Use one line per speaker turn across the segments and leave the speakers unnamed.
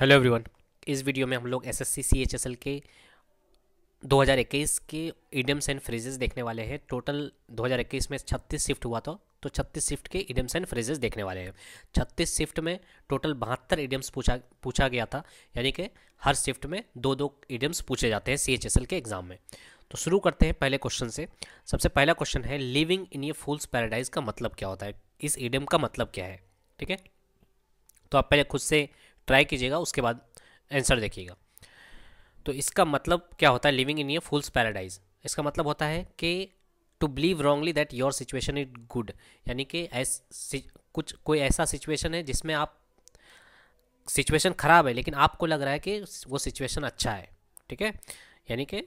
hello everyone इस video में हम लोग S S C C H S L के 2021 के इडियम्स एंड फ्रेजेस देखने वाले हैं टोटल 2021 में 36 शिफ्ट हुआ था तो 36 शिफ्ट के इडियम्स एंड फ्रेजेस देखने वाले हैं 36 शिफ्ट में टोटल बहत्तर इडियम्स पूछा पूछा गया था यानी कि हर शिफ्ट में दो दो इडियम्स पूछे जाते हैं सी एच एस एल के एग्ज़ाम में तो शुरू करते हैं पहले क्वेश्चन से सबसे पहला क्वेश्चन है living in A fools paradise का मतलब क्या होता है इस इडियम का मतलब क्या है ठीक है तो आप पहले खुद से ट्राई कीजिएगा उसके बाद आंसर देखिएगा तो इसका मतलब क्या होता है living in a fool's paradise इसका मतलब होता है कि to believe wrongly that your situation is good यानी कि कुछ कोई ऐसा सिचुएशन है जिसमें आप सिचुएशन ख़राब है लेकिन आपको लग रहा है कि वो सिचुएशन अच्छा है ठीक है यानी कि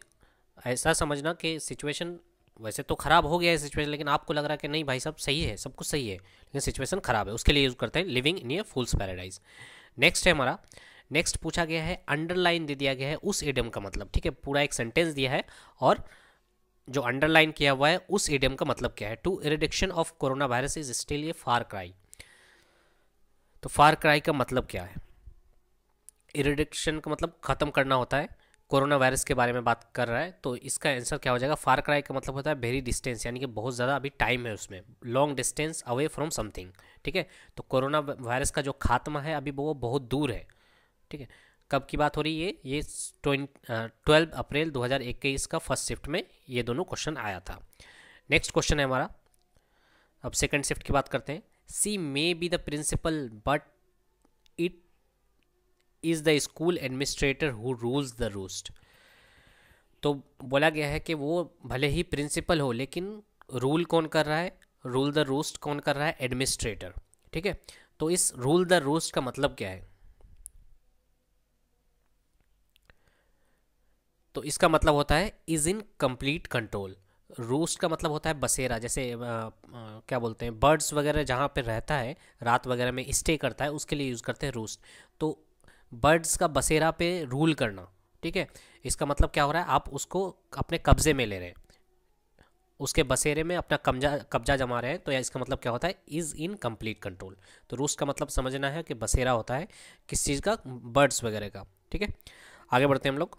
ऐसा समझना कि सिचुएशन वैसे तो ख़राब हो गया है सिचुएशन लेकिन आपको लग रहा है कि नहीं भाई साहब सही है सब कुछ सही है लेकिन सिचुएशन ख़राब है उसके लिए यूज़ करते हैं living in a fool's paradise next है हमारा नेक्स्ट पूछा गया है अंडरलाइन दे दिया गया है उस एडियम का मतलब ठीक है पूरा एक सेंटेंस दिया है और जो अंडरलाइन किया हुआ है उस एडियम का मतलब क्या है to eradication of corona virus is still a far cry तो फार क्राई का मतलब क्या है इरिडिक्शन का मतलब ख़त्म करना होता है कोरोना वायरस के बारे में बात कर रहा है तो इसका आंसर क्या हो जाएगा फार क्राई का मतलब होता है वेरी डिस्टेंस यानी कि बहुत ज़्यादा अभी टाइम है उसमें long distance away from something ठीक है तो कोरोना वायरस का जो खात्मा है अभी वो बहुत दूर है ठीक है कब की बात हो रही है ये ट्वेल्व अप्रैल दो का फर्स्ट शिफ्ट में ये दोनों क्वेश्चन आया था नेक्स्ट क्वेश्चन है हमारा अब सेकेंड शिफ्ट की बात करते हैं she may be the principal but is the school administrator who rules the roost तो बोला गया है कि वो भले ही प्रिंसिपल हो लेकिन रूल कौन कर रहा है रूल द रूस्ट कौन कर रहा है एडमिनिस्ट्रेटर ठीक है तो इस रूल द रूस्ट का मतलब क्या है तो इसका मतलब होता है is in complete control roost का मतलब होता है बसेरा जैसे आ, आ, क्या बोलते हैं बर्ड्स वगैरह जहाँ पे रहता है रात वगैरह में स्टे करता है उसके लिए यूज़ करते हैं रूस्ट तो बर्ड्स का बसेरा पे रूल करना ठीक है इसका मतलब क्या हो रहा है आप उसको अपने कब्जे में ले रहे हैं उसके बसेरे में अपना कब्जा कब्जा जमा रहे हैं तो इसका मतलब क्या होता है इज़ इन कंप्लीट कंट्रोल तो रूस का मतलब समझना है कि बसेरा होता है किस चीज़ का बर्ड्स वगैरह का ठीक है आगे बढ़ते हैं हम लोग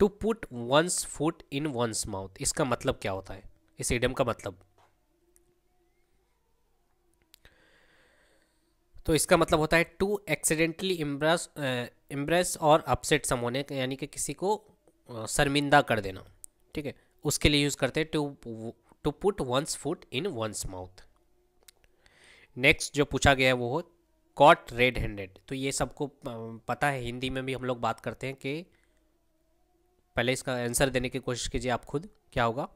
to put one's foot in one's mouth इसका मतलब क्या होता है इस एडम का मतलब तो इसका मतलब होता है टू एक्सीडेंटली इम्ब्रेस इम्ब्रेस और अपसेट सम होने यानी कि किसी को uh, शर्मिंदा कर देना ठीक है उसके लिए यूज़ करते हैं to to put one's foot in one's mouth next जो पूछा गया है वो हो कॉट रेड हैंडेड तो ये सबको uh, पता है हिंदी में भी हम लोग बात करते हैं कि पहले इसका आंसर देने की कोशिश कीजिए आप खुद क्या होगा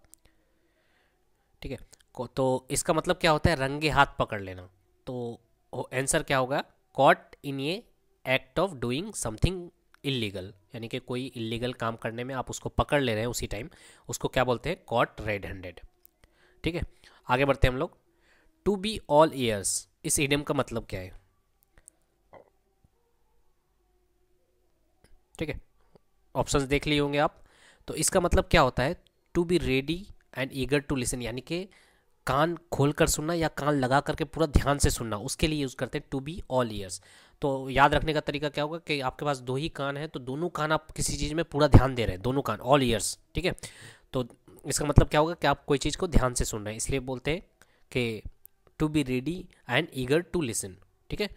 ठीक है तो इसका मतलब क्या होता है रंगे हाथ पकड़ लेना तो आंसर क्या होगा caught in a act of doing something illegal यानी कि कोई इलीगल काम करने में आप उसको पकड़ ले रहे हैं उसी टाइम उसको क्या बोलते हैं कॉट रेड हैंडेड ठीक है आगे बढ़ते हैं हम लोग टू बी ऑल ईयर्स इस इडियम का मतलब क्या है ठीक है ऑप्शंस देख लिए होंगे आप तो इसका मतलब क्या होता है to be ready and eager to listen यानी कि कान खोल कर सुनना या कान लगा करके पूरा ध्यान से सुनना उसके लिए यूज़ करते हैं टू बी ऑल ईयर्स तो याद रखने का तरीका क्या होगा कि आपके पास दो ही कान है तो दोनों कान आप किसी चीज़ में पूरा ध्यान दे रहे हैं दोनों कान ऑल ईयर्स ठीक है तो इसका मतलब क्या होगा कि आप कोई चीज़ को ध्यान से सुन रहे हैं इसलिए बोलते हैं कि to be ready and eager to listen ठीक है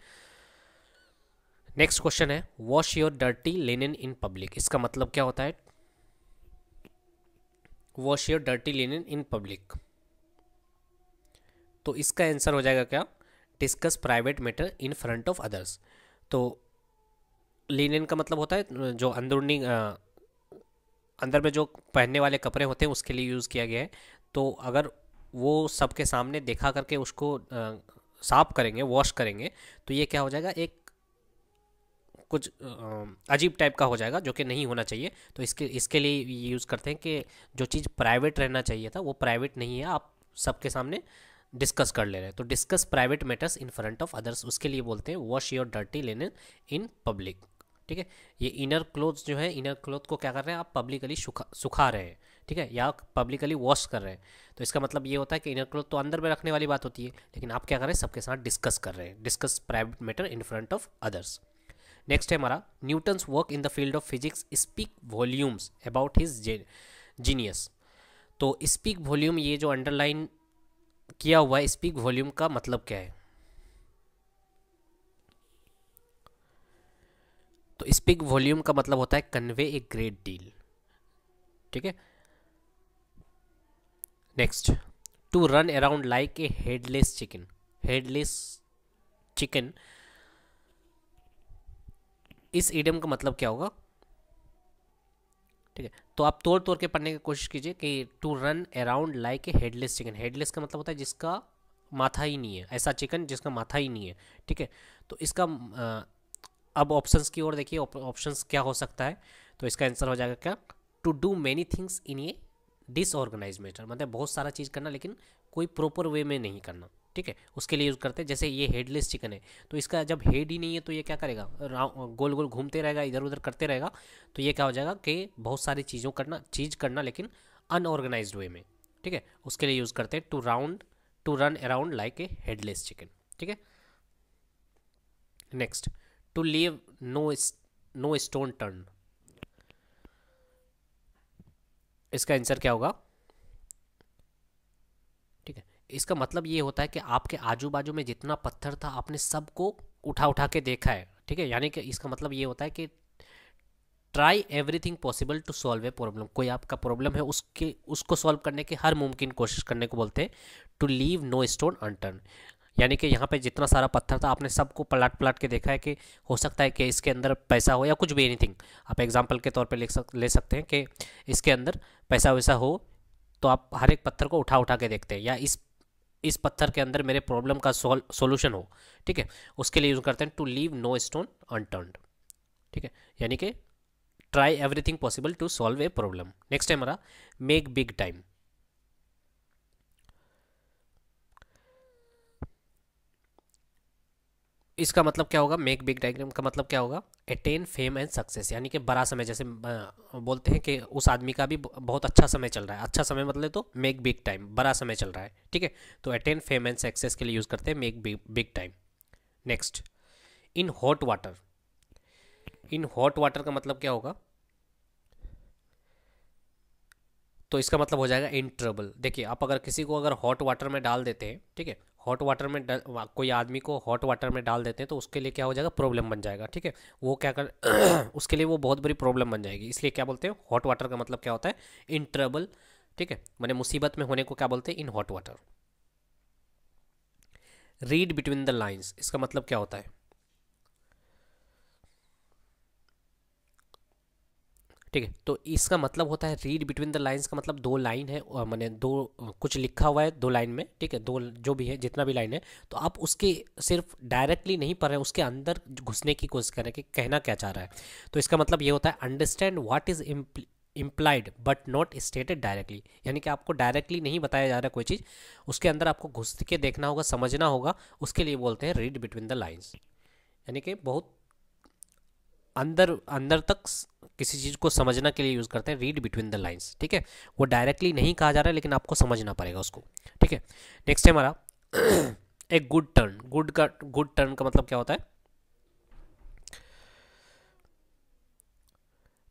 नेक्स्ट क्वेश्चन है wash your dirty linen in public इसका मतलब क्या होता है wash your dirty linen in public तो इसका आंसर हो जाएगा क्या discuss private matter in front of others तो लिनन का मतलब होता है जो अंदरूनी अंदर में जो पहनने वाले कपड़े होते हैं उसके लिए यूज़ किया गया है तो अगर वो सबके सामने देखा करके उसको साफ करेंगे वॉश करेंगे तो ये क्या हो जाएगा एक कुछ अजीब टाइप का हो जाएगा जो कि नहीं होना चाहिए तो इसके इसके लिए यूज़ करते हैं कि जो चीज़ प्राइवेट रहना चाहिए था वो प्राइवेट नहीं है आप सबके सामने डिस्कस कर ले रहे हैं तो discuss private matters in front of others उसके लिए बोलते हैं वॉश योर डर्टी लेने इन पब्लिक ठीक है ये इनर क्लोथ जो है इनर क्लोथ को क्या कर रहे हैं आप पब्लिकली सुखा सुखा रहे हैं ठीक है या पब्लिकली वॉश कर रहे हैं तो इसका मतलब ये होता है कि इनर क्लोथ तो अंदर में रखने वाली बात होती है लेकिन आप क्या कर रहे हैं सबके साथ डिस्कस कर रहे हैं discuss private matter in front of others next है हमारा Newton's work in the field of physics speak volumes about his genius तो स्पीक वॉल्यूम ये जो अंडरलाइन किया हुआ स्पीक वॉल्यूम का मतलब क्या है तो स्पीक वॉल्यूम का मतलब होता है कन्वे ए ग्रेट डील ठीक है next to run around like a headless chicken headless chicken इस ईडम का मतलब क्या होगा ठीक है तो आप तोड़ तोड़ के पढ़ने की कोशिश कीजिए कि to run around like a headless chicken headless का मतलब होता है जिसका माथा ही नहीं है ऐसा चिकन जिसका माथा ही नहीं है ठीक है तो इसका अब ऑप्शंस की ओर देखिए ऑप्शंस क्या हो सकता है तो इसका आंसर हो जाएगा क्या to do many things in a disorganize matter मतलब बहुत सारा चीज़ करना लेकिन कोई प्रॉपर वे में नहीं करना ठीक है उसके लिए यूज़ करते हैं जैसे ये हेडलेस चिकन है तो इसका जब हेड ही नहीं है तो ये क्या करेगा गोल गोल घूमते रहेगा इधर उधर करते रहेगा तो ये क्या हो जाएगा कि बहुत सारी चीज़ों करना चीज़ करना लेकिन अनऑर्गेनाइज वे में ठीक है उसके लिए यूज़ करते हैं to round to run around like a headless chicken ठीक है next to leave no no stone turn इसका आंसर क्या होगा इसका मतलब ये होता है कि आपके आजू बाजू में जितना पत्थर था आपने सबको उठा उठा के देखा है ठीक है यानी कि इसका मतलब ये होता है कि try everything possible to solve a problem कोई आपका प्रॉब्लम है उसके उसको सॉल्व करने की हर मुमकिन कोशिश करने को बोलते हैं to leave no stone unturn यानी कि यहाँ पे जितना सारा पत्थर था आपने सबको पलट पलट के देखा है कि हो सकता है कि इसके अंदर पैसा हो या कुछ भी एनीथिंग आप एग्जाम्पल के तौर पे ले सक ले सकते हैं कि इसके अंदर पैसा वैसा हो तो आप हर एक पत्थर को उठा उठा के देखते हैं या इस इस पत्थर के अंदर मेरे प्रॉब्लम का सोल्यूशन हो ठीक है उसके लिए यूज़ करते हैं to leave no stone unturned ठीक है यानी कि try everything possible to solve a problem next है हमारा मेक बिग टाइम इसका मतलब क्या होगा मेक बिग डायग्राम का मतलब क्या होगा अटेन फेम एंड सक्सेस यानी कि बड़ा समय जैसे बोलते हैं कि उस आदमी का भी बहुत अच्छा समय चल रहा है अच्छा समय मतलब तो मेक बिग टाइम बड़ा समय चल रहा है ठीक है तो अटेन फेम एंड सक्सेस के लिए यूज़ करते हैं make big time next in hot water in hot water का मतलब क्या होगा तो इसका मतलब हो जाएगा इन ट्रबल देखिए आप अगर किसी को अगर हॉट वाटर में डाल देते हैं ठीक है हॉट वाटर में कोई आदमी को हॉट वाटर में डाल देते हैं तो उसके लिए क्या हो जाएगा प्रॉब्लम बन जाएगा ठीक है वो क्या कर उसके लिए वो बहुत बड़ी प्रॉब्लम बन जाएगी इसलिए क्या बोलते हैं हॉट वाटर का मतलब क्या होता है इन ट्रबल ठीक है मैंने मुसीबत में होने को क्या बोलते हैं in hot water read between the lines इसका मतलब क्या होता है ठीक है तो इसका मतलब होता है रीड बिटवीन द लाइन्स का मतलब दो लाइन है मैंने दो कुछ लिखा हुआ है दो लाइन में ठीक है दो जो भी है जितना भी लाइन है तो आप उसके सिर्फ डायरेक्टली नहीं पढ़ रहे उसके अंदर घुसने की कोशिश कर रहे हैं कि कहना क्या चाह रहा है तो इसका मतलब ये होता है understand what is implied but not stated directly यानी कि आपको डायरेक्टली नहीं बताया जा रहा कोई चीज़ उसके अंदर आपको घुस के देखना होगा समझना होगा उसके लिए बोलते हैं रीड बिटवीन द लाइन्स यानी कि बहुत अंदर अंदर तक किसी चीज़ को समझना के लिए यूज़ करते हैं रीड बिटवीन द लाइन्स ठीक है वो डायरेक्टली नहीं कहा जा रहा है लेकिन आपको समझना पड़ेगा उसको ठीक है नेक्स्ट है हमारा एक गुड टर्न गुड का गुड टर्न का मतलब क्या होता है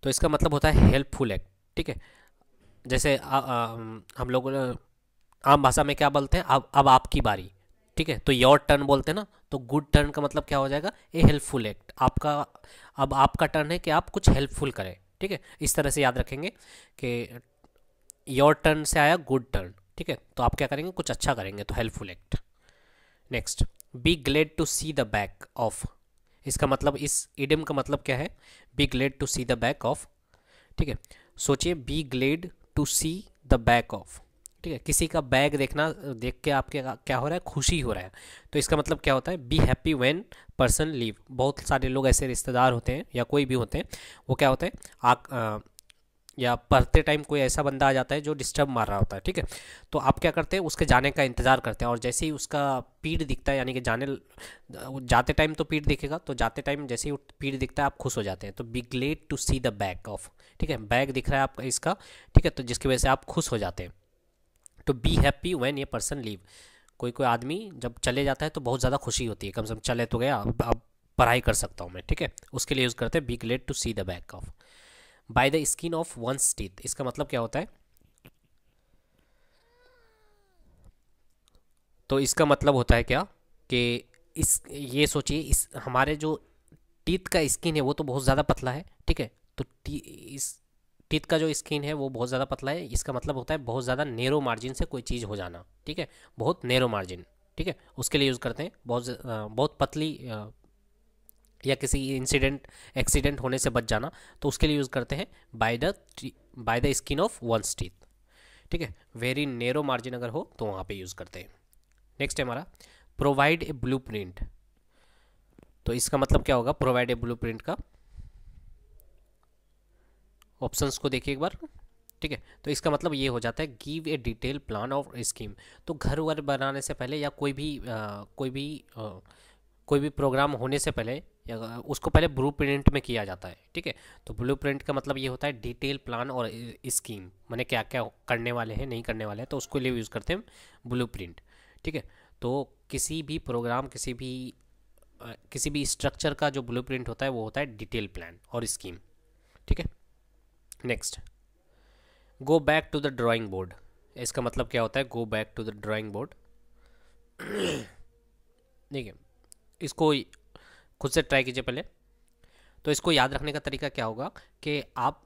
तो इसका मतलब होता है हेल्पफुल एक्ट ठीक है जैसे आ, आ, हम लोग आम भाषा में क्या बोलते हैं अब अब आपकी बारी ठीक है तो योर टर्न बोलते हैं ना तो गुड टर्न का मतलब क्या हो जाएगा ए हेल्पफुल एक्ट आपका अब आपका टर्न है कि आप कुछ हेल्पफुल करें ठीक है इस तरह से याद रखेंगे कि योर टर्न से आया गुड टर्न ठीक है तो आप क्या करेंगे कुछ अच्छा करेंगे तो helpful act next be glad to see the back of इसका मतलब इस इडम का मतलब क्या है be glad to see the back of ठीक है सोचिए be glad to see the back of ठीक है किसी का बैग देखना देख के आपके क्या हो रहा है खुशी हो रहा है तो इसका मतलब क्या होता है be happy when person leave बहुत सारे लोग ऐसे रिश्तेदार होते हैं या कोई भी होते हैं वो क्या होते हैं आ, आ या पढ़ते टाइम कोई ऐसा बंदा आ जाता है जो डिस्टर्ब मार रहा होता है ठीक है तो आप क्या करते हैं उसके जाने का इंतज़ार करते हैं और जैसे ही उसका पीठ दिखता है यानी कि जाने जाते टाइम तो पीठ दिखेगा तो जाते टाइम जैसे ही पीठ दिखता है आप खुश हो जाते हैं तो be glad to see the back of ठीक है बैग दिख रहा है आपका इसका ठीक है तो जिसकी वजह से आप खुश हो जाते हैं तो be happy when a person leave कोई कोई आदमी जब चले जाता है तो बहुत ज़्यादा खुशी होती है कम से कम चले तो गया अब अब पढ़ाई कर सकता हूँ मैं ठीक है उसके लिए यूज़ करते हैं be glad to see the back of by the skin of one's teeth इसका मतलब क्या होता है तो इसका मतलब होता है क्या कि इस ये सोचिए इस हमारे जो टीथ का स्किन है वो तो बहुत ज़्यादा पतला है ठीक है तो इस टीथ का जो स्किन है वो बहुत ज़्यादा पतला है इसका मतलब होता है बहुत ज़्यादा नेरो मार्जिन से कोई चीज़ हो जाना ठीक है बहुत नेरो मार्जिन ठीक है उसके लिए यूज़ करते हैं बहुत बहुत पतली या किसी इंसिडेंट एक्सीडेंट होने से बच जाना तो उसके लिए यूज़ करते हैं by the by the skin of one's teeth ठीक है वेरी नेरो मार्जिन अगर हो तो वहाँ पे यूज़ करते हैं नेक्स्ट है हमारा प्रोवाइड ए ब्लू प्रिंट तो इसका मतलब क्या होगा प्रोवाइड ए ब्लू प्रिंट का ऑप्शंस को देखिए एक बार ठीक है तो इसका मतलब ये हो जाता है give a detail plan of scheme तो घर वर बनाने से पहले या कोई भी आ, कोई भी आ, कोई भी प्रोग्राम होने से पहले या उसको पहले ब्लू प्रिंट में किया जाता है ठीक है तो ब्लू प्रिंट का मतलब ये होता है डिटेल प्लान और स्कीम मैंने क्या क्या करने वाले हैं नहीं करने वाले हैं तो उसके लिए यूज़ करते हैं ब्लू प्रिंट ठीक है तो किसी भी प्रोग्राम किसी भी किसी भी स्ट्रक्चर का जो ब्लू प्रिंट होता है वो होता है डिटेल प्लान और स्कीम ठीक है next go back to the drawing board इसका मतलब क्या होता है go back to the drawing board ठीक है इसको खुद से ट्राई कीजिए पहले तो इसको याद रखने का तरीका क्या होगा कि आप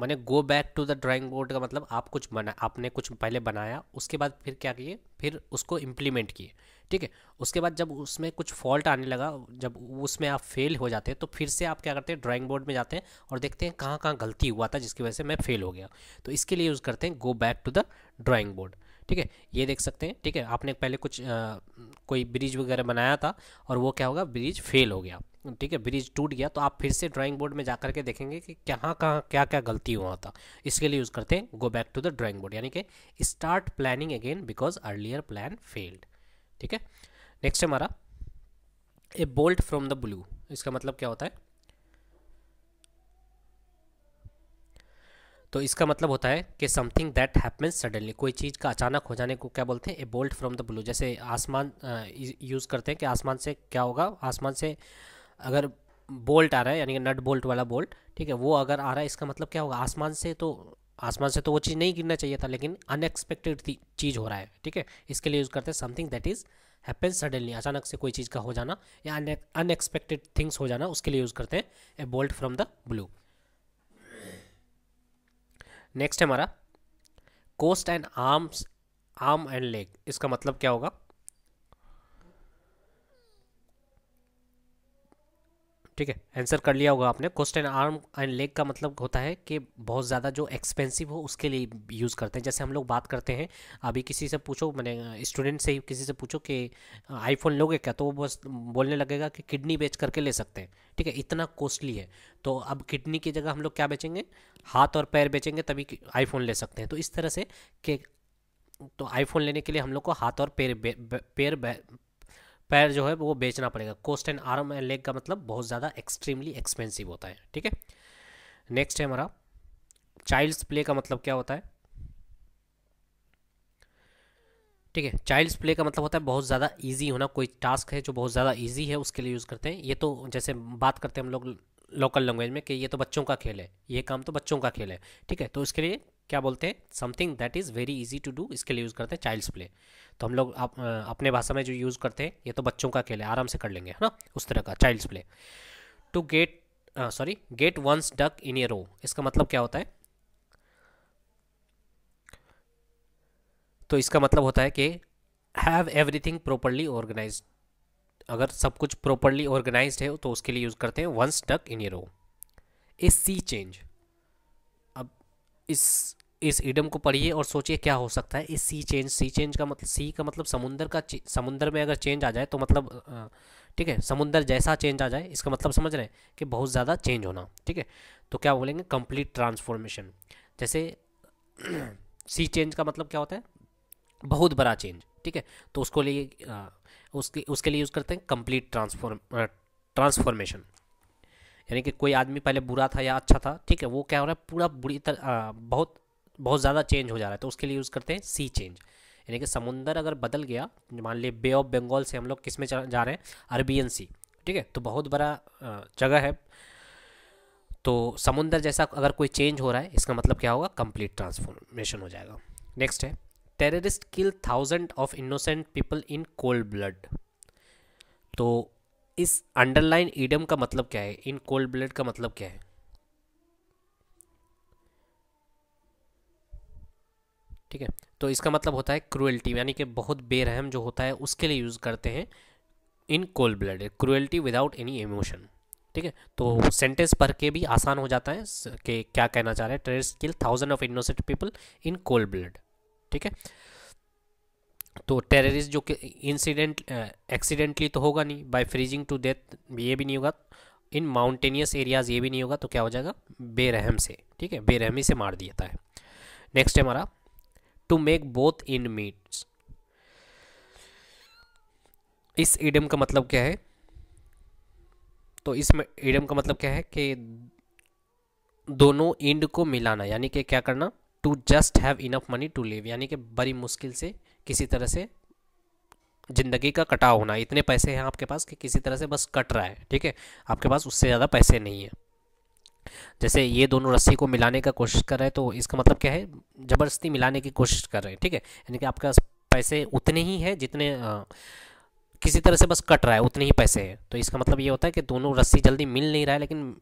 मैंने go back to the drawing board का मतलब आप कुछ बना आपने कुछ पहले बनाया उसके बाद फिर क्या किए फिर उसको इम्प्लीमेंट किए ठीक है उसके बाद जब उसमें कुछ फॉल्ट आने लगा जब उसमें आप फेल हो जाते हैं तो फिर से आप क्या करते हैं ड्राइंग बोर्ड में जाते हैं और देखते हैं कहाँ कहाँ गलती हुआ था जिसकी वजह से मैं फेल हो गया तो इसके लिए यूज़ करते हैं go back to the drawing board ठीक है ये देख सकते हैं ठीक है आपने पहले कुछ आ, कोई ब्रिज वगैरह बनाया था और वो क्या होगा ब्रिज फेल हो गया ठीक है ब्रिज टूट गया तो आप फिर से ड्राइंग बोर्ड में जा करके देखेंगे कि कहाँ कहाँ क्या क्या गलती हुआ था इसके लिए यूज़ करते हैं go back to the drawing board यानी कि start planning again because earlier plan failed ठीक है नेक्स्ट हमारा a bolt from the blue इसका मतलब क्या होता है तो इसका मतलब होता है कि समथिंग दैट हैपन्स सडनली कोई चीज़ का अचानक हो जाने को क्या बोलते हैं a bolt from the blue जैसे आसमान यूज़ करते हैं कि आसमान से क्या होगा आसमान से अगर बोल्ट आ रहा है यानी कि नट बोल्ट वाला बोल्ट ठीक है वो अगर आ रहा है इसका मतलब क्या होगा आसमान से तो आसमान से तो वो चीज़ नहीं गिरना चाहिए था लेकिन अनएक्सपेक्टेड चीज़ हो रहा है ठीक है इसके लिए यूज़ करते हैं something that is happen suddenly अचानक से कोई चीज़ का हो जाना या अनएक्सपेक्टेड थिंग्स हो जाना उसके लिए यूज़ करते हैं a bolt from the blue next है हमारा cost and arms arm and leg इसका मतलब क्या होगा ठीक है आंसर कर लिया होगा आपने cost and arm and leg का मतलब होता है कि बहुत ज़्यादा जो एक्सपेंसिव हो उसके लिए यूज़ करते हैं जैसे हम लोग बात करते हैं अभी किसी से पूछो मैंने स्टूडेंट से ही किसी से पूछो कि आईफोन लोगे क्या तो वो बस बोलने लगेगा कि किडनी बेच करके ले सकते हैं ठीक है इतना कॉस्टली है तो अब किडनी की जगह हम लोग क्या बेचेंगे हाथ और पैर बेचेंगे तभी आईफोन ले सकते हैं तो इस तरह से कि तो आईफोन लेने के लिए हम लोग को हाथ और पैर पैर पैर जो है वो बेचना पड़ेगा cost and arm and leg का मतलब बहुत ज़्यादा एक्सट्रीमली एक्सपेंसिव होता है ठीक है नेक्स्ट है हमारा चाइल्ड्स प्ले का मतलब क्या होता है ठीक है चाइल्ड्स प्ले का मतलब होता है बहुत ज़्यादा ईजी होना कोई टास्क है जो बहुत ज़्यादा ईजी है उसके लिए यूज़ करते हैं ये तो जैसे बात करते हैं हम लोग लोकल लैंग्वेज में कि ये तो बच्चों का खेल है ये काम तो बच्चों का खेल है ठीक है तो इसके लिए क्या बोलते हैं something that is very easy to do इसके लिए यूज़ करते हैं चाइल्ड्स प्ले तो हम लोग आप, अपने भाषा में जो यूज़ करते हैं ये तो बच्चों का खेल है आराम से कर लेंगे है ना उस तरह का child's play to get sorry get one's duck in a row इसका मतलब क्या होता है तो इसका मतलब होता है कि हैव एवरीथिंग प्रॉपरली ऑर्गेनाइज अगर सब कुछ प्रॉपरली ऑर्गेनाइज है तो उसके लिए यूज़ करते हैं one's duck in a row a sea change अब इस इस इडम को पढ़िए और सोचिए क्या हो सकता है इस सी चेंज सी चेंज का मतलब सी का मतलब समुंदर का समुंदर में अगर चेंज आ जाए तो मतलब ठीक है समुंदर जैसा चेंज आ जाए इसका मतलब समझ रहे हैं कि बहुत ज़्यादा चेंज होना ठीक है तो क्या बोलेंगे कंप्लीट ट्रांसफॉर्मेशन जैसे सी चेंज का मतलब क्या होता है बहुत बड़ा चेंज ठीक है तो उसको लिए उसके उसके लिए यूज़ करते हैं कंप्लीट ट्रांसफॉर्म ट्रांसफॉर्मेशन यानी कि कोई आदमी पहले बुरा था या अच्छा था ठीक है वो क्या हो रहा है पूरा बुरी तरह बहुत बहुत ज़्यादा चेंज हो जा रहा है तो उसके लिए यूज़ करते हैं सी चेंज यानी कि समुंदर अगर बदल गया मान लीजिए बे ऑफ बंगाल से हम लोग किस में जा रहे हैं अरबियन सी ठीक है तो बहुत बड़ा जगह है तो समुंदर जैसा अगर कोई चेंज हो रहा है इसका मतलब क्या होगा कंप्लीट ट्रांसफॉर्मेशन हो जाएगा नेक्स्ट है terrorist kill thousand of innocent people in cold blood तो इस अंडरलाइन ईडम का मतलब क्या है इन कोल्ड ब्लड का मतलब क्या है ठीक है तो इसका मतलब होता है क्रुएल्टी यानी कि बहुत बेरहम जो होता है उसके लिए यूज़ करते हैं in cold blood cruelty without any emotion ठीक है तो सेंटेंस पढ़ के भी आसान हो जाता है कि क्या कहना चाह रहे हैं trade kill thousand of innocent people in cold blood ठीक है तो टेररिस्ट जो कि इंसिडेंट एक्सीडेंटली तो होगा नहीं बाय फ्रीजिंग टू डेथ ये भी नहीं होगा इन माउंटेनियस एरियाज़ ये भी नहीं होगा तो क्या हो जाएगा बेरहम से ठीक है बेरहमी से मार दिया है नेक्स्ट है हमारा टू मेक बोथ इन मीट्स इस ईडम का मतलब क्या है तो इस ईडम का मतलब क्या है कि दोनों इंड को मिलाना यानी कि क्या करना to just have enough money to live यानी कि बड़ी मुश्किल से किसी तरह से ज़िंदगी का कटाव होना इतने पैसे हैं आपके पास कि किसी तरह से बस कट रहा है ठीक है आपके पास उससे ज़्यादा पैसे नहीं है जैसे ये दोनों रस्सी को मिलाने का कोशिश कर रहे हैं तो इसका मतलब क्या है ज़बरदस्ती मिलाने की कोशिश कर रहे हैं ठीक है यानी कि आपका पैसे उतने ही हैं जितने आ, किसी तरह से बस कट रहा है उतने ही पैसे हैं तो इसका मतलब ये होता है कि दोनों रस्सी जल्दी मिल नहीं रहा है लेकिन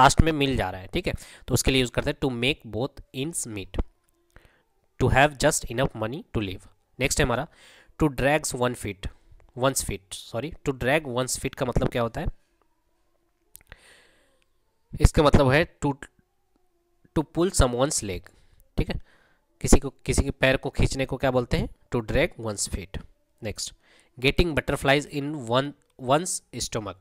लास्ट में मिल जा रहा है ठीक है तो उसके लिए यूज़ करते हैं to make both ends meet to have just enough money to live next है हमारा to drags one feet one's feet sorry to drag one's feet का मतलब क्या होता है इसका मतलब है to to pull someone's leg ठीक है किसी को किसी के पैर को खींचने को क्या बोलते हैं to drag one's feet next getting butterflies in one one's stomach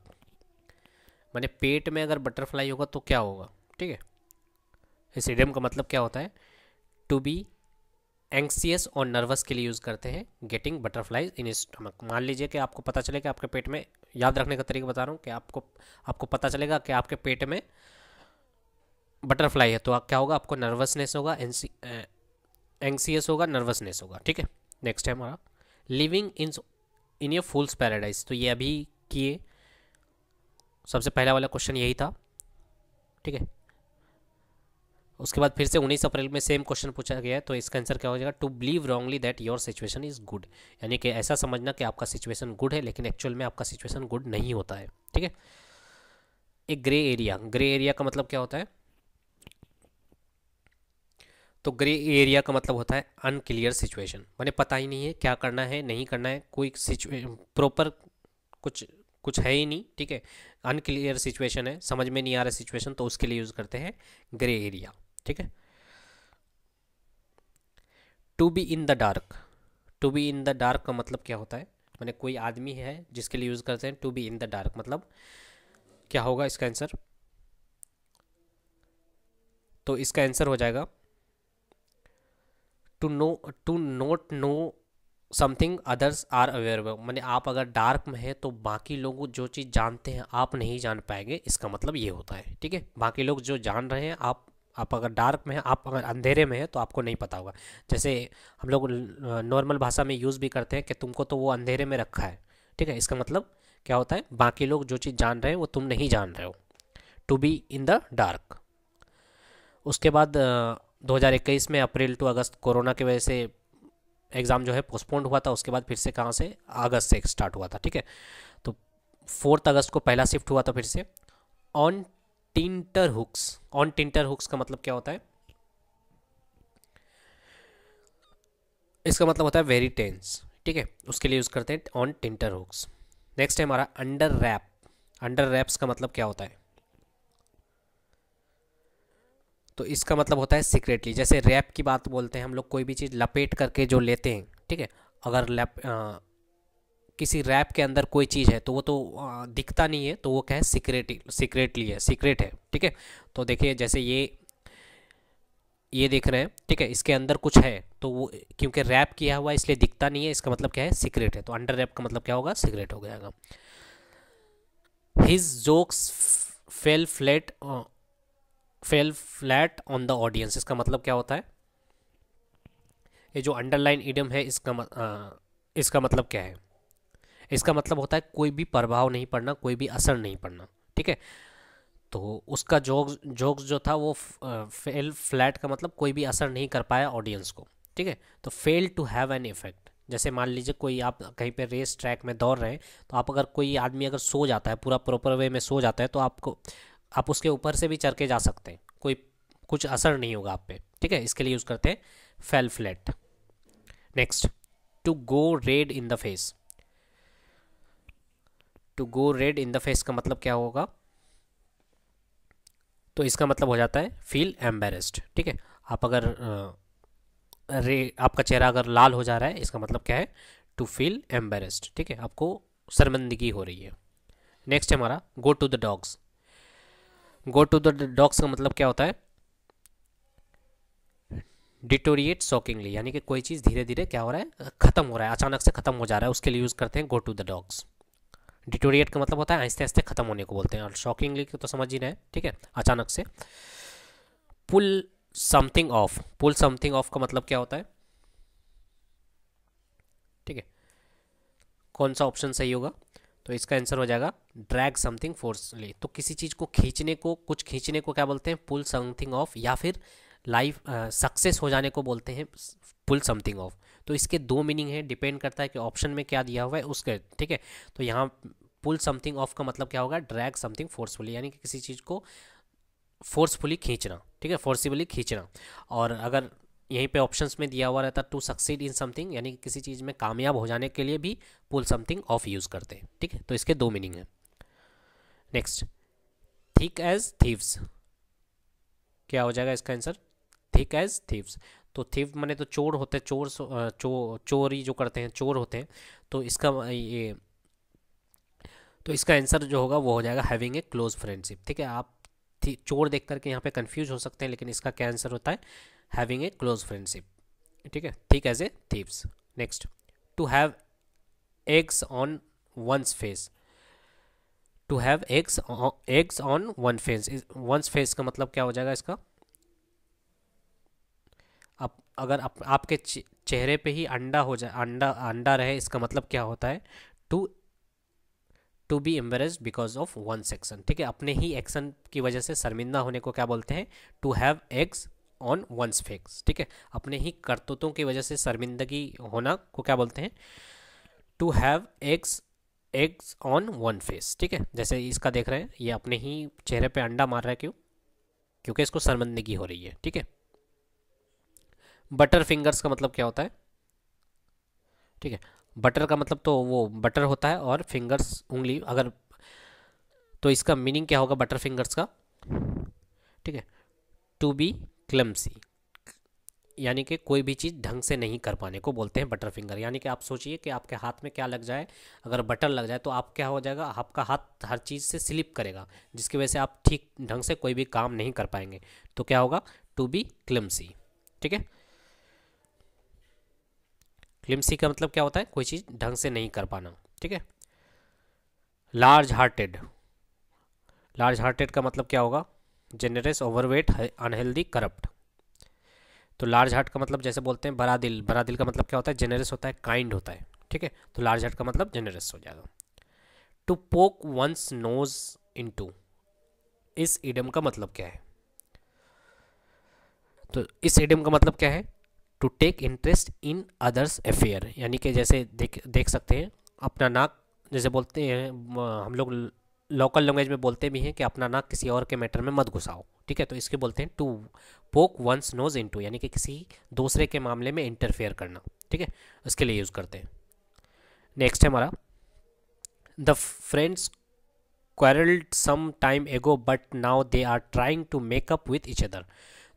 मैंने पेट में अगर बटरफ्लाई होगा तो क्या होगा ठीक है इस एडियम का मतलब क्या होता है टू बी एंक्सियस और नर्वस के लिए यूज़ करते हैं गेटिंग बटरफ्लाइज इन स्टमक मान लीजिए कि आपको पता चले कि आपके पेट में याद रखने का तरीका बता रहा हूँ कि आपको आपको पता चलेगा कि आपके पेट में बटरफ्लाई है तो क्या होगा आपको नर्वसनेस होगा एनसी होगा नर्वसनेस होगा ठीक है नेक्स्ट है हमारा living in in a fool's paradise तो ये अभी किए सबसे पहला वाला क्वेश्चन यही था ठीक है उसके बाद फिर से 19 अप्रैल में सेम क्वेश्चन पूछा गया है तो इसका आंसर क्या हो जाएगा to believe wrongly that your situation is good यानी कि ऐसा समझना कि आपका सिचुएशन गुड है लेकिन एक्चुअल में आपका सिचुएशन गुड नहीं होता है ठीक है एक ग्रे एरिया ग्रे एरिया का मतलब क्या होता है तो ग्रे एरिया का मतलब होता है अनक्लियर सिचुएशन मैंने पता ही नहीं है क्या करना है नहीं करना है कोई प्रॉपर कुछ कुछ है ही नहीं ठीक है अनक्लियर सिचुएशन है समझ में नहीं आ रहा सिचुएशन तो उसके लिए यूज़ करते हैं ग्रे एरिया ठीक है to be in the dark to be in the dark का मतलब क्या होता है मैंने कोई आदमी है जिसके लिए यूज़ करते हैं to be in the dark मतलब क्या होगा इसका आंसर तो इसका आंसर हो जाएगा to know to not know something others are aware मैंने आप अगर डार्क में है तो बाकी लोग जो चीज़ जानते हैं आप नहीं जान पाएंगे इसका मतलब ये होता है ठीक है बाकी लोग जो जान रहे हैं आप आप अगर डार्क में हैं आप अगर अंधेरे में हैं तो आपको नहीं पता होगा जैसे हम लोग नॉर्मल भाषा में यूज़ भी करते हैं कि तुमको तो वो अंधेरे में रखा है ठीक है इसका मतलब क्या होता है बाकी लोग जो चीज़ जान रहे हैं वो तुम नहीं जान रहे हो to be in the dark उसके बाद दो में अप्रैल टू अगस्त कोरोना की वजह से एग्ज़ाम जो है पोस्टपोन्ड हुआ था उसके बाद फिर से कहाँ से अगस्त से स्टार्ट हुआ था ठीक है तो फोर्थ अगस्त को पहला शिफ्ट हुआ था फिर से on tenterhooks on tenterhooks का मतलब क्या होता है इसका मतलब होता है वेरी टेंस ठीक है उसके लिए यूज़ करते हैं ऑन टिंटर हुक्स नेक्स्ट है हमारा अंडर रैप अंडर रैप्स का मतलब क्या होता है तो इसका मतलब होता है सीक्रेटली जैसे रैप की बात बोलते हैं हम लोग कोई भी चीज़ लपेट करके जो लेते हैं ठीक है अगर लैप किसी रैप के अंदर कोई चीज़ है तो वो तो दिखता नहीं है तो वो क्या है सीक्रेट सीक्रेटली है सीक्रेट है ठीक है तो देखिए जैसे ये ये देख रहे हैं ठीक है इसके अंदर कुछ है तो वो क्योंकि रैप किया हुआ है इसलिए दिखता नहीं है इसका मतलब क्या है सीक्रेट है तो अंडर रैप का मतलब क्या होगा सीक्रेट हो जाएगा his jokes fell flat fell flat on the audience इसका मतलब क्या होता है ये जो अंडरलाइन इडम है इसका आ, इसका मतलब क्या है इसका मतलब होता है कोई भी प्रभाव नहीं पड़ना कोई भी असर नहीं पड़ना ठीक है तो उसका जोक्स जोक्स जो था वो फेल फ्लैट का मतलब कोई भी असर नहीं कर पाया ऑडियंस को ठीक है तो fail to have an effect जैसे मान लीजिए कोई आप कहीं पे रेस ट्रैक में दौड़ रहे हैं तो आप अगर कोई आदमी अगर सो जाता है पूरा प्रॉपर वे में सो जाता है तो आपको आप उसके ऊपर से भी चढ़ के जा सकते हैं कोई कुछ असर नहीं होगा आप पे ठीक है इसके लिए यूज़ करते हैं fell flat next to go red in the face to go red in the face का मतलब क्या होगा तो इसका मतलब हो जाता है फील एम्बेरेस्ड ठीक है आप अगर रे आपका चेहरा अगर लाल हो जा रहा है इसका मतलब क्या है टू फील एम्बेरेस्ड ठीक है आपको शर्मंदगी हो रही है नेक्स्ट है हमारा go to the dogs go to the dogs का मतलब क्या होता है डिटोरिएट शॉकिंगली यानी कि कोई चीज़ धीरे धीरे क्या हो रहा है ख़त्म हो रहा है अचानक से ख़त्म हो जा रहा है उसके लिए यूज़ करते हैं go to the dogs deteriorate का मतलब होता है आहिस्ते आहिस्ते ख़त्म होने को बोलते हैं और शॉकिंगली तो समझ ही रहे हैं ठीक है अचानक से pull something off pull something off का मतलब क्या होता है ठीक है कौन सा ऑप्शन सही होगा तो इसका आंसर हो जाएगा ड्रैग समथिंग फोर्सली तो किसी चीज़ को खींचने को कुछ खींचने को क्या बोलते हैं पुल समथिंग ऑफ या फिर लाइफ सक्सेस हो जाने को बोलते हैं पुल समथिंग ऑफ तो इसके दो मीनिंग है डिपेंड करता है कि ऑप्शन में क्या दिया हुआ है उसके ठीक है तो यहाँ पुल समथिंग ऑफ का मतलब क्या होगा ड्रैग समथिंग फोर्सफुली यानी कि किसी चीज़ को फोर्सफुली खींचना ठीक है फोर्सिबली खींचना और अगर यहीं पे ऑप्शंस में दिया हुआ रहता टू सक्सीड इन समथिंग यानी कि किसी चीज़ में कामयाब हो जाने के लिए भी पुल समथिंग ऑफ यूज़ करते हैं ठीक है तो इसके दो मीनिंग है नेक्स्ट थिक एज थीव्स क्या हो जाएगा इसका आंसर थिक एज थीव्स तो थीव माने तो चोर होते हैं चोर चो चोरी जो करते हैं चोर होते हैं तो इसका ये तो इसका आंसर जो होगा वो हो जाएगा हैविंग ए क्लोज फ्रेंडशिप ठीक है आप चोर देख करके यहाँ पे कंफ्यूज हो सकते हैं लेकिन इसका क्या आंसर होता है हैविंग ए क्लोज फ्रेंडशिप ठीक है thick as a thieves next to have eggs on one's face to have eggs eggs on one face one's face का मतलब क्या हो जाएगा इसका अगर आप, आपके चेहरे पे ही अंडा हो जाए अंडा अंडा रहे इसका मतलब क्या होता है to to be embarrass because of one's action ठीक है अपने ही एक्शन की वजह से शर्मिंदा होने को क्या बोलते हैं to have eggs on one's face ठीक है अपने ही करतूतों की वजह से शर्मिंदगी होना को क्या बोलते हैं to have eggs eggs on one face ठीक है जैसे इसका देख रहे हैं ये अपने ही चेहरे पे अंडा मार रहा है क्यों क्योंकि इसको शर्मिंदगी हो रही है ठीक है बटर फिंगर्स का मतलब क्या होता है ठीक है बटर का मतलब तो वो बटर होता है और फिंगर्स उंगली अगर तो इसका मीनिंग क्या होगा बटर फिंगर्स का ठीक है टू बी क्लम्सी यानी कि कोई भी चीज़ ढंग से नहीं कर पाने को बोलते हैं बटर फिंगर यानी कि आप सोचिए कि आपके हाथ में क्या लग जाए अगर बटर लग जाए तो आप क्या हो जाएगा आपका हाथ हर चीज़ से स्लिप करेगा जिसकी वजह से आप ठीक ढंग से कोई भी काम नहीं कर पाएंगे तो क्या होगा टू बी क्लमसी ठीक है क्लिमसी का मतलब क्या होता है कोई चीज़ ढंग से नहीं कर पाना ठीक है लार्ज हार्टेड लार्ज हार्टेड का मतलब क्या होगा जेनरस ओवरवेट अनहेल्दी करप्ट तो लार्ज हार्ट का मतलब जैसे बोलते हैं बड़ा दिल बड़ा दिल का मतलब क्या होता है जेनरस होता है काइंड होता है ठीक है तो लार्ज हार्ट का मतलब जेनरस हो जाएगा टू पोक वंस नोज इन इस इडम का मतलब क्या है तो इस एडियम का मतलब क्या है to take interest in others affair यानी कि जैसे देख देख सकते हैं अपना नाक जैसे बोलते हैं हम लोग लोकल लैंग्वेज में बोलते भी हैं कि अपना नाक किसी और के मैटर में मत घुसाओ ठीक है तो इसके बोलते हैं to poke once knows into यानी कि किसी दूसरे के मामले में इंटरफेयर करना ठीक है उसके लिए यूज़ करते हैं नेक्स्ट है हमारा the friends quarrelled some time ago but now they are trying to make up with each other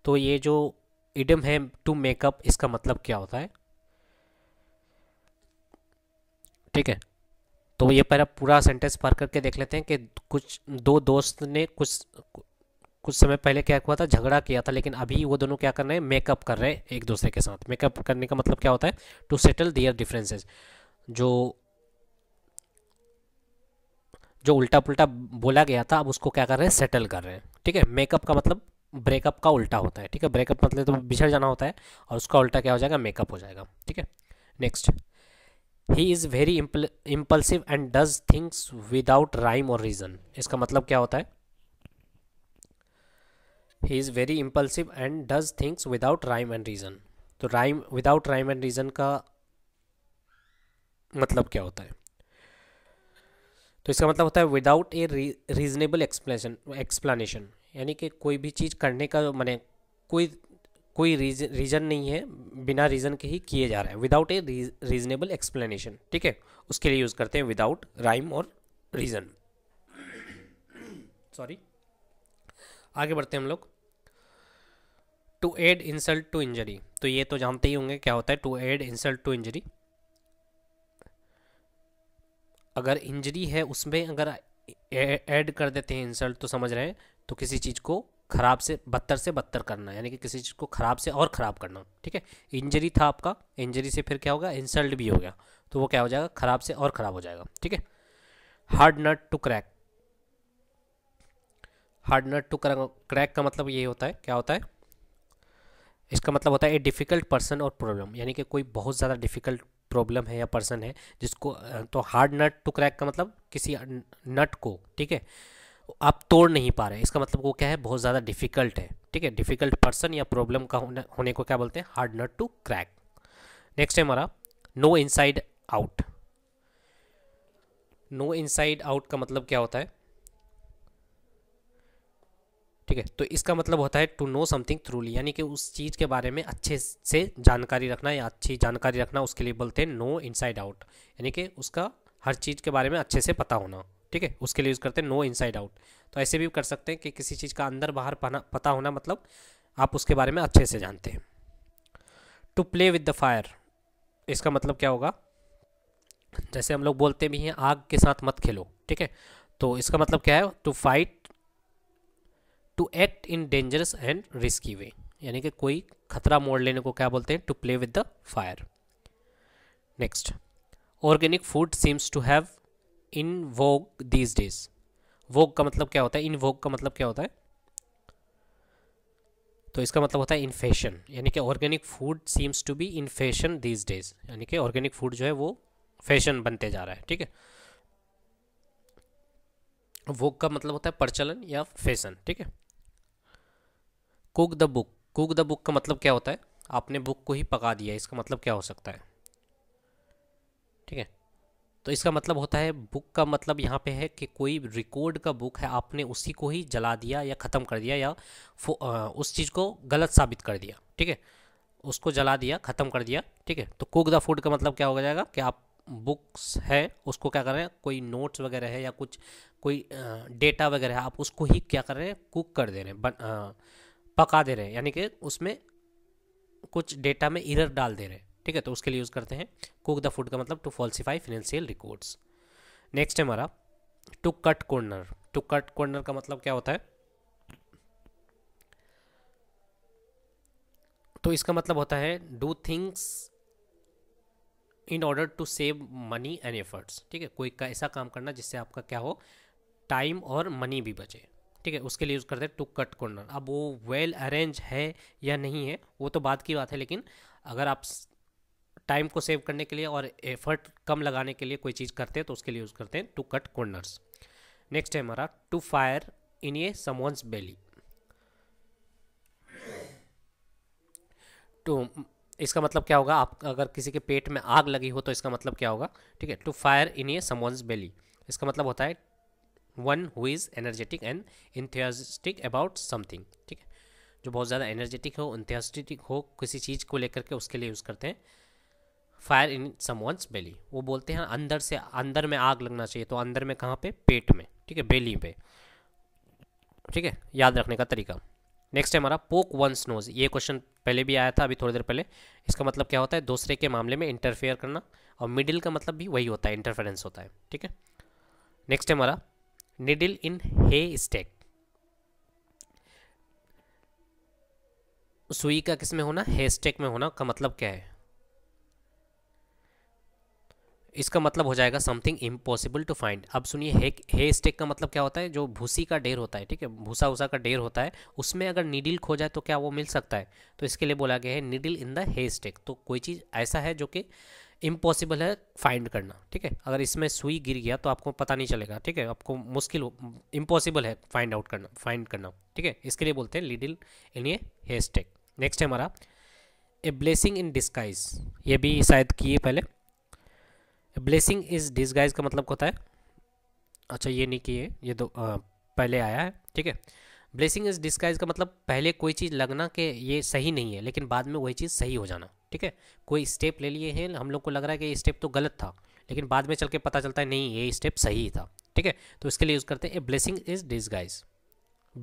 तो ये जो इडम है टू मेकअप इसका मतलब क्या होता है ठीक है तो ये पहले पूरा सेंटेंस पार करके देख लेते हैं कि कुछ दो दोस्त ने कुछ कुछ समय पहले क्या हुआ था झगड़ा किया था लेकिन अभी वो दोनों क्या कर रहे हैं मेकअप कर रहे हैं एक दूसरे के साथ मेकअप करने का मतलब क्या होता है टू सेटल दियर डिफरेंसेस जो जो उल्टा पुल्टा बोला गया था अब उसको क्या कर रहे हैं सेटल कर रहे हैं ठीक है मेकअप का मतलब ब्रेकअप का उल्टा होता है ठीक है ब्रेकअप मतलब तो बिछड़ जाना होता है और उसका उल्टा क्या हो जाएगा मेकअप हो जाएगा ठीक है next he is very impulsive and does things without rhyme और रीज़न इसका मतलब क्या होता है he is very impulsive and does things without rhyme and reason तो rhyme without rhyme and reason का मतलब क्या होता है तो इसका मतलब होता है without a reasonable explanation explanation यानी कि कोई भी चीज़ करने का मैंने कोई कोई रीजन रीज़न नहीं है बिना रीज़न के ही किए जा रहा है विदाउट ए रीजनेबल एक्सप्लेनेशन ठीक है उसके लिए यूज़ करते हैं विदाउट राइम और रीज़न सॉरी आगे बढ़ते हैं हम लोग to add insult to injury तो ये तो जानते ही होंगे क्या होता है to add insult to injury अगर इंजरी है उसमें अगर एड कर देते हैं इंसल्ट तो समझ रहे हैं तो किसी चीज़ को खराब से बदतर से बदतर करना यानी कि किसी चीज़ को खराब से और ख़राब करना ठीक है इंजरी था आपका इंजरी से फिर क्या होगा इंसल्ट भी हो गया तो वो क्या हो जाएगा ख़राब से और ख़राब हो जाएगा ठीक है hard nut to crack hard nut to crack का मतलब ये होता है क्या होता है इसका मतलब होता है ए डिफ़िकल्ट पर्सन और प्रॉब्लम यानी कि कोई बहुत ज़्यादा डिफ़िकल्ट प्रॉब्लम है या पर्सन है जिसको तो हार्ड नट टू क्रैक का मतलब किसी नट को ठीक है आप तोड़ नहीं पा रहे इसका मतलब वो क्या है बहुत ज़्यादा डिफिकल्ट है ठीक है डिफिकल्ट पर्सन या प्रॉब्लम का होने, होने को क्या बोलते हैं hard nut to crack next है हमारा know inside out know inside out का मतलब क्या होता है ठीक है तो इसका मतलब होता है टू नो समथिंग थ्रूली यानी कि उस चीज़ के बारे में अच्छे से जानकारी रखना या अच्छी जानकारी रखना उसके लिए बोलते हैं नो इनसाइड आउट यानी कि उसका हर चीज़ के बारे में अच्छे से पता होना ठीक है उसके लिए यूज़ करते हैं नो इनसाइड आउट तो ऐसे भी कर सकते हैं कि किसी चीज़ का अंदर बाहर पता होना मतलब आप उसके बारे में अच्छे से जानते हैं to play with the fire इसका मतलब क्या होगा जैसे हम लोग बोलते भी हैं आग के साथ मत खेलो ठीक है तो इसका मतलब क्या है to fight to act in dangerous and risky way यानी कि कोई खतरा मोड़ लेने को क्या बोलते हैं to play with the fire next organic food seems to have in vogue these days vogue का मतलब क्या होता है इन वोग का मतलब क्या होता है तो इसका मतलब होता है इन फैशन यानी कि organic food seems to be in fashion these days यानी कि ऑर्गेनिक फूड जो है वो फैशन बनते जा रहा है ठीक है वोग का मतलब होता है प्रचलन या फैशन ठीक है cook the book cook the book का मतलब क्या होता है आपने बुक को ही पका दिया इसका मतलब क्या हो सकता है ठीक है तो इसका मतलब होता है बुक का मतलब यहाँ पे है कि कोई रिकॉर्ड का बुक है आपने उसी को ही जला दिया या ख़त्म कर दिया या उस चीज़ को गलत साबित कर दिया ठीक है उसको जला दिया ख़त्म कर दिया ठीक है तो कुक द फूड का मतलब क्या हो जाएगा कि आप बुक्स है उसको क्या कर रहे हैं कोई नोट्स वगैरह है या कुछ कोई डेटा वगैरह है आप उसको ही क्या कर रहे हैं कुक कर दे रहे हैं पका दे रहे हैं यानी कि उसमें कुछ डेटा में इरर डाल दे रहे हैं ठीक है तो उसके लिए यूज़ करते हैं कुक द फूड का मतलब to falsify financial records next है हमारा to cut corner to cut corner का मतलब क्या होता है तो इसका मतलब होता है do things in order to save money and efforts ठीक है कोई का ऐसा काम करना जिससे आपका क्या हो टाइम और मनी भी बचे ठीक है उसके लिए यूज़ करते हैं टू कट कॉर्नर अब वो वेल well अरेंज है या नहीं है वो तो बात की बात है लेकिन अगर आप टाइम को सेव करने के लिए और एफर्ट कम लगाने के लिए कोई चीज़ करते हैं तो उसके लिए यूज़ करते हैं टू कट कॉर्नर्स नेक्स्ट है हमारा to fire in a someone's belly to तो इसका मतलब क्या होगा आप अगर किसी के पेट में आग लगी हो तो इसका मतलब क्या होगा ठीक है to fire in a someone's belly इसका मतलब होता है one who is energetic and enthusiastic about something ठीक है जो बहुत ज़्यादा एनर्जेटिक हो इंथियास्टिक हो किसी चीज़ को लेकर के उसके लिए यूज़ करते हैं फायर इन समवंस बेली वो बोलते हैं अंदर से अंदर में आग लगना चाहिए तो अंदर में कहाँ पे पेट में ठीक है बेली पे ठीक है याद रखने का तरीका नेक्स्ट है हमारा पोक वंस नोज ये क्वेश्चन पहले भी आया था अभी थोड़ी देर पहले इसका मतलब क्या होता है दूसरे के मामले में इंटरफेयर करना और मिडिल का मतलब भी वही होता है इंटरफेरेंस होता है ठीक है नेक्स्ट है हमारा निडिल इन हे स्टेक सुई का किस में होना स्टेक में होना का मतलब क्या है इसका मतलब हो जाएगा समथिंग इम्पॉसिबल टू फाइंड अब सुनिए हे हे स्टेक का मतलब क्या होता है जो भूसी का ढेर होता है ठीक है भूसा वूसा का ढेर होता है उसमें अगर नीडिल खो जाए तो क्या वो मिल सकता है तो इसके लिए बोला गया है needle in the haystack तो कोई चीज़ ऐसा है जो कि इम्पॉसिबल है फाइंड करना ठीक है अगर इसमें सुई गिर गया तो आपको पता नहीं चलेगा ठीक है आपको मुश्किल हो इम्पॉसिबल है फाइंड आउट करना फाइंड करना ठीक है इसके लिए बोलते हैं लीडिल इन ये हेयर स्टेक नेक्स्ट है हमारा ए ब्लेसिंग इन डिस्काइज ये भी शायद किए पहले ब्लेसिंग इज डिसगाइज का मतलब होता है अच्छा ये नहीं किए ये दो आ, पहले आया है ठीक है ब्लेसिंग इज डिस्काइज का मतलब पहले कोई चीज़ लगना कि ये सही नहीं है लेकिन बाद में वही चीज़ सही हो जाना ठीक है कोई स्टेप ले लिए हैं हम लोग को लग रहा है कि ये स्टेप तो गलत था लेकिन बाद में चल के पता चलता है नहीं ये स्टेप सही था ठीक है तो इसके लिए यूज़ करते हैं a blessing is disguise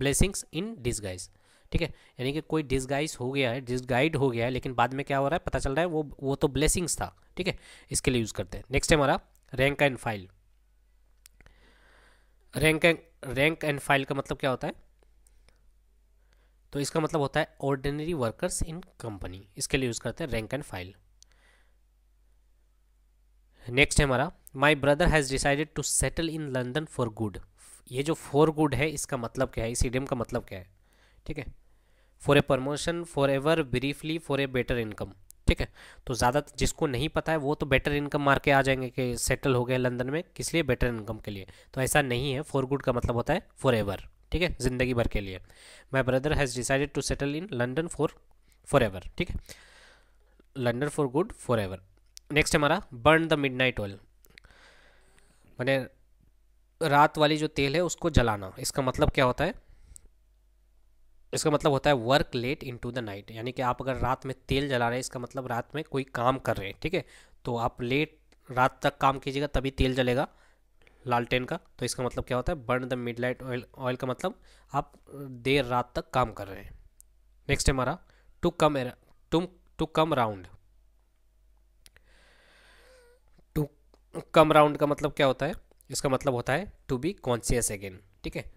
blessings in disguise ठीक है यानी कि कोई डिसगाइज हो गया है डिसगाइड हो गया है लेकिन बाद में क्या हो रहा है पता चल रहा है वो वो तो ब्लेसिंग्स था ठीक है इसके लिए यूज़ करते हैं नेक्स्ट है हमारा rank and file rank and rank and file का मतलब क्या होता है तो इसका मतलब होता है ऑर्डिनरी वर्कर्स इन कंपनी इसके लिए यूज़ करते हैं रैंक एंड फाइल नेक्स्ट है हमारा my brother has decided to settle in London for good ये जो फॉर गुड है इसका मतलब क्या है इस इडियम का मतलब क्या है ठीक है for a promotion forever briefly for a better income ठीक है तो ज़्यादा तो जिसको नहीं पता है वो तो बेटर इनकम मार के आ जाएंगे कि सेटल हो गए लंदन में किस लिए बेटर इनकम के लिए तो ऐसा नहीं है फॉर गुड का मतलब होता है फॉर एवर ठीक है ज़िंदगी भर के लिए my brother has decided to settle in London for forever ठीक है London for good forever next हमारा burn the midnight oil मैंने रात वाली जो तेल है उसको जलाना इसका मतलब क्या होता है इसका मतलब होता है work late into the night यानी कि आप अगर रात में तेल जला रहे हैं इसका मतलब रात में कोई काम कर रहे हैं ठीक है तो आप लेट रात तक काम कीजिएगा तभी तेल जलेगा लालटेन का तो इसका मतलब क्या होता है burn the mid light oil oil का मतलब आप देर रात तक काम कर रहे हैं नेक्स्ट है हमारा to come to to come round to come round का मतलब क्या होता है इसका मतलब होता है टू बी कॉन्शियस अगेन ठीक है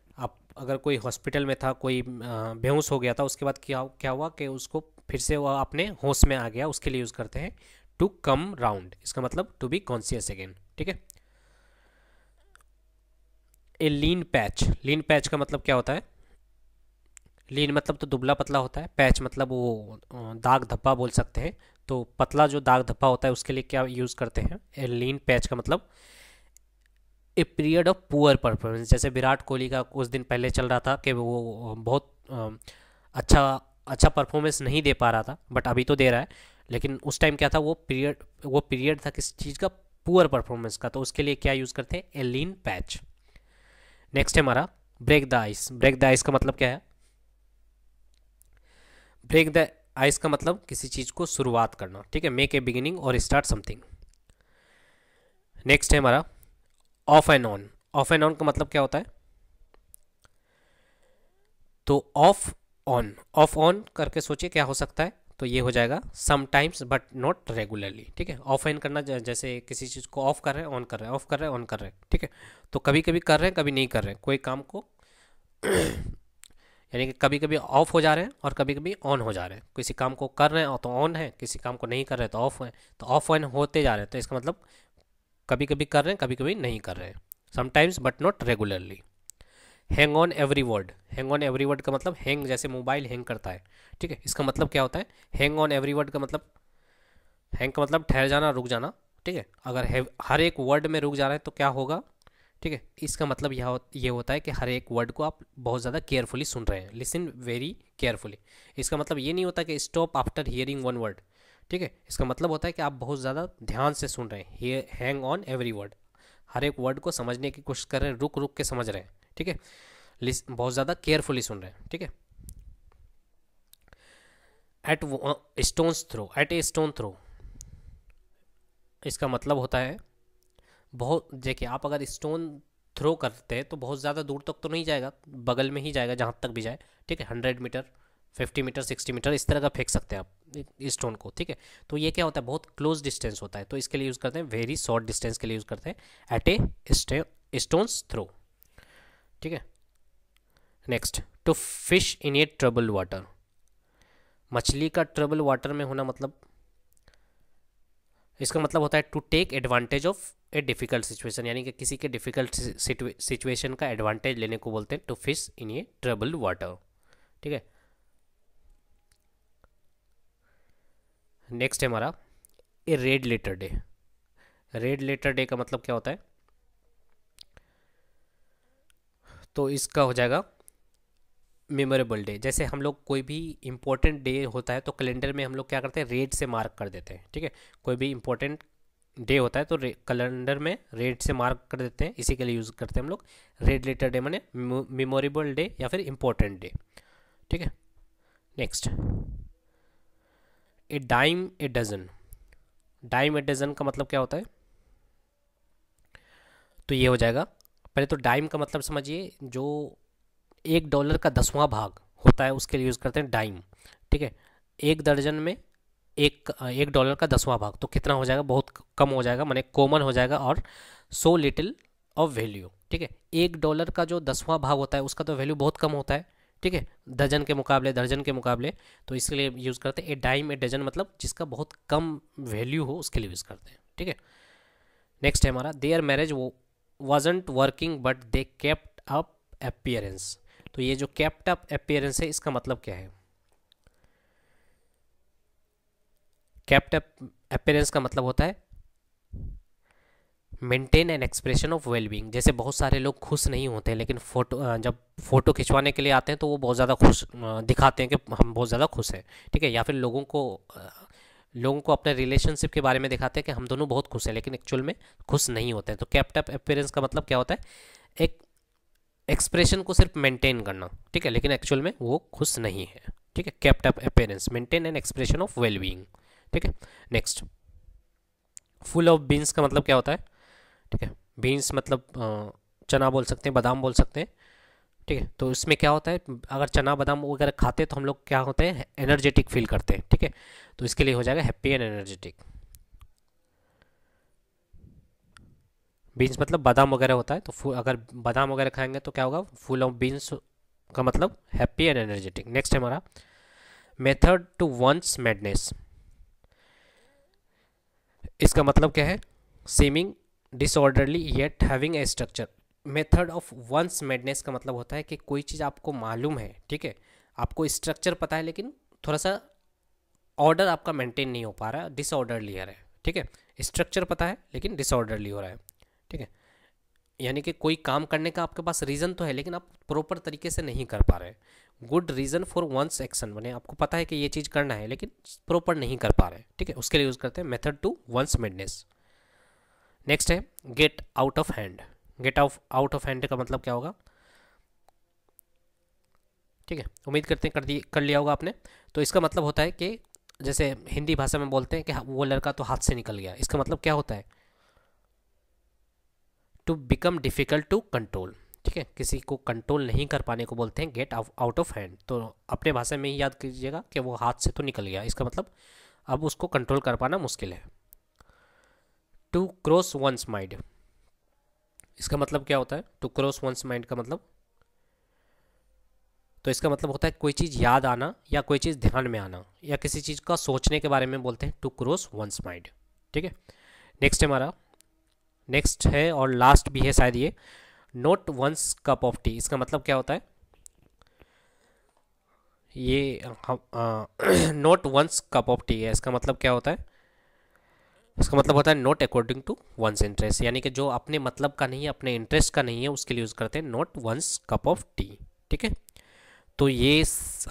अगर कोई हॉस्पिटल में था कोई बेहोश हो गया था उसके बाद क्या क्या हुआ कि उसको फिर से वह अपने होश में आ गया उसके लिए यूज़ करते हैं टू कम राउंड इसका मतलब टू बी कॉन्सियस अगेन ठीक है ए लीन पैच लीन पैच का मतलब क्या होता है लीन मतलब तो दुबला पतला होता है पैच मतलब वो दाग धब्बा बोल सकते हैं तो पतला जो दाग धब्बा होता है उसके लिए क्या यूज़ करते हैं ए लीन पैच का मतलब a period of poor performance जैसे विराट कोहली का कुछ दिन पहले चल रहा था कि वो बहुत अच्छा अच्छा परफॉर्मेंस नहीं दे पा रहा था बट अभी तो दे रहा है लेकिन उस टाइम क्या था वो पीरियड वो पीरियड था किस चीज़ का पुअर परफॉर्मेंस का तो उसके लिए क्या यूज़ करते हैं एलिन पैच नेक्स्ट है हमारा break the ice break the ice का मतलब क्या है ब्रेक द आइस का मतलब किसी चीज़ को शुरुआत करना ठीक है मेक ए बिगिनिंग और स्टार्ट समथिंग नेक्स्ट है हमारा off and on off and on का मतलब क्या होता है तो ऑफ ऑन ऑफ ऑन करके सोचिए क्या हो सकता है तो ये हो जाएगा समटाइम्स बट नॉट रेगुलरली ठीक है ऑफ एंड करना जैसे किसी चीज़ को ऑफ कर रहे हैं ऑन कर रहे हैं ऑफ कर रहे हैं ऑन कर रहे हैं ठीक है तो कभी कभी कर रहे हैं कभी नहीं कर रहे हैं कोई काम को यानी कि कभी कभी ऑफ हो जा रहे हैं और कभी कभी ऑन हो जा रहे हैं किसी काम को कर रहे हैं तो ऑन है किसी काम को नहीं कर रहे तो ऑफ है तो ऑफ ऑन होते जा रहे हैं तो इसका मतलब कभी कभी कर रहे हैं कभी कभी नहीं कर रहे हैं sometimes but not regularly hang on every word hang on every word का मतलब हैंग जैसे मोबाइल हैंग करता है ठीक है इसका मतलब क्या होता है हैंग ऑन एवरी वर्ड का मतलब हैंग का मतलब ठहर जाना रुक जाना ठीक है अगर हर एक वर्ड में रुक जा रहा है तो क्या होगा ठीक है इसका मतलब यह हो, ये होता है कि हर एक वर्ड को आप बहुत ज़्यादा केयरफुली सुन रहे हैं लिसन वेरी केयरफुली इसका मतलब ये नहीं होता कि stop after hearing one word ठीक है इसका मतलब होता है कि आप बहुत ज़्यादा ध्यान से सुन रहे हैं ये हैंग ऑन एवरी वर्ड हर एक वर्ड को समझने की कोशिश कर रहे हैं रुक रुक के समझ रहे हैं ठीक है बहुत ज़्यादा केयरफुली सुन रहे हैं ठीक है at stones throw at a stone throw इसका मतलब होता है बहुत देखिए आप अगर स्टोन थ्रो करते हैं तो बहुत ज़्यादा दूर तक तो नहीं जाएगा बगल में ही जाएगा जहाँ तक भी जाए ठीक है hundred metre fifty metre sixty metre इस तरह का फेंक सकते हैं आप इस स्टोन को ठीक है तो ये क्या होता है बहुत क्लोज डिस्टेंस होता है तो इसके लिए यूज़ करते हैं वेरी शॉर्ट डिस्टेंस के लिए यूज़ करते हैं एट ए स्टोन्स थ्रो ठीक है next to fish in a trouble water मछली का ट्रबल वाटर में होना मतलब इसका मतलब होता है to take advantage of a difficult situation यानी कि किसी के डिफ़िकल्ट सिचुएशन का एडवांटेज लेने को बोलते हैं to fish in a trouble water ठीक है नेक्स्ट है हमारा a red letter day red letter day का मतलब क्या होता है तो इसका हो जाएगा मेमोरेबल डे जैसे हम लोग कोई भी इम्पोर्टेंट डे होता है तो कैलेंडर में हम लोग क्या करते हैं रेड से मार्क कर देते हैं ठीक है कोई भी इम्पोर्टेंट डे होता है तो कैलेंडर में रेड से मार्क कर देते हैं इसी के लिए यूज़ करते हैं हम लोग रेड लेटर डे मैंने मेमोरेबल डे या फिर इम्पोर्टेंट डे ठीक है next a dime a dozen dime a dozen का मतलब क्या होता है तो ये हो जाएगा पहले तो डाइम का मतलब समझिए जो एक डॉलर का दसवां भाग होता है उसके लिए यूज़ करते हैं डाइम ठीक है एक दर्जन में एक एक डॉलर का दसवां भाग तो कितना हो जाएगा बहुत कम हो जाएगा मैंने कॉमन हो जाएगा और सो लिटिल ऑफ वैल्यू ठीक है एक डॉलर का जो दसवां भाग होता है उसका तो वैल्यू बहुत कम होता है ठीक है दर्जन के मुकाबले दर्जन के मुकाबले तो इसके लिए यूज़ करते हैं ए डाइम ए डजन मतलब जिसका बहुत कम वैल्यू हो उसके लिए यूज़ करते हैं ठीक है नेक्स्ट है हमारा देयर मैरिज वो wasn't working but they kept up appearance तो ये जो कैप्ट अप अपियरेंस है इसका मतलब क्या है कैप्ट अप अपियरेंस का मतलब होता है maintain an expression of wellbeing जैसे बहुत सारे लोग खुश नहीं होते हैं लेकिन फ़ोटो जब फ़ोटो खिंचवाने के लिए आते हैं तो वो बहुत ज़्यादा खुश दिखाते हैं कि हम बहुत ज़्यादा खुश हैं ठीक है या फिर लोगों को लोगों को अपने रिलेशनशिप के बारे में दिखाते हैं कि हम दोनों बहुत खुश हैं लेकिन एक्चुअल में खुश नहीं होते हैं तो कैप्टअप अपेयरेंस का मतलब क्या होता है एक एक्सप्रेशन को सिर्फ मेंटेन करना ठीक है लेकिन एक्चुअल में वो खुश नहीं है ठीक है kept up appearance maintain an expression of wellbeing ठीक है नेक्स्ट फुल ऑफ बीन्स का मतलब क्या होता है ठीक है बीन्स मतलब चना बोल सकते हैं बादाम बोल सकते हैं ठीक है तो इसमें क्या होता है अगर चना बादाम वगैरह खाते तो हम लोग क्या होते हैं एनर्जेटिक फील करते हैं ठीक है तो इसके लिए हो जाएगा हैप्पी एंड एनर्जेटिक बीन्स मतलब बादाम वगैरह होता है तो अगर बादाम वगैरह खाएंगे तो क्या होगा फुल ऑफ बीन्स का मतलब हैप्पी एंड एनर्जेटिक नेक्स्ट है हमारा मेथड टू वंस मैडनेस इसका मतलब क्या है seeming disorderly yet having a structure method of one's madness का मतलब होता है कि कोई चीज़ आपको मालूम है ठीक है आपको स्ट्रक्चर पता है लेकिन थोड़ा सा ऑर्डर आपका मेंटेन नहीं हो पा रहा डिसऑर्डरली हो रहा है ठीक है स्ट्रक्चर पता है लेकिन डिसऑर्डरली हो रहा है ठीक है यानी कि कोई काम करने का आपके पास रीज़न तो है लेकिन आप प्रॉपर तरीके से नहीं कर पा रहे good reason for one's action मैंने आपको पता है कि ये चीज़ करना है लेकिन प्रॉपर नहीं कर पा रहे ठीक है उसके लिए यूज़ करते हैं method to one's madness next है get out of hand get of out of hand का मतलब क्या होगा ठीक है उम्मीद करते हैं कर दी कर लिया होगा आपने तो इसका मतलब होता है कि जैसे हिंदी भाषा में बोलते हैं कि वो लड़का तो हाथ से निकल गया इसका मतलब क्या होता है to become difficult to control ठीक है किसी को कंट्रोल नहीं कर पाने को बोलते हैं गेट आउट ऑफ हैंड तो अपने भाषा में ही याद कीजिएगा कि वो हाथ से तो निकल गया इसका मतलब अब उसको कंट्रोल कर पाना मुश्किल है टू क्रॉस वंस माइंड इसका मतलब क्या होता है टू क्रॉस वंस माइंड का मतलब तो इसका मतलब होता है कोई चीज़ याद आना या कोई चीज़ ध्यान में आना या किसी चीज़ का सोचने के बारे में बोलते हैं टू क्रॉस वंस माइंड ठीक है नेक्स्ट हमारा नेक्स्ट है और लास्ट भी है शायद ये not one's cup of tea इसका मतलब क्या होता है ये not one's cup of tea है इसका मतलब क्या होता है उसका मतलब होता है not according to one's interest यानी कि जो अपने मतलब का नहीं है अपने इंटरेस्ट का नहीं है उसके लिए यूज़ करते हैं not one's cup of tea ठीक है तो ये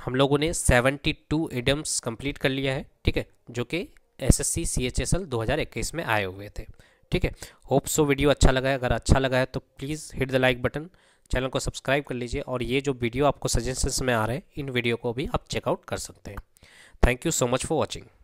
हम लोगों ने 72 टू एडम्स कंप्लीट कर लिया है ठीक है जो कि S S C C H S L दो हज़ार इक्कीस में आए हुए थे ठीक है होप सो वीडियो अच्छा लगा है अगर अच्छा लगा है तो please hit the like button channel को सब्सक्राइब कर लीजिए और ये जो वीडियो आपको सजेशंस में आ रहे हैं इन वीडियो को भी आप चेकआउट कर सकते हैं thank you so much for watching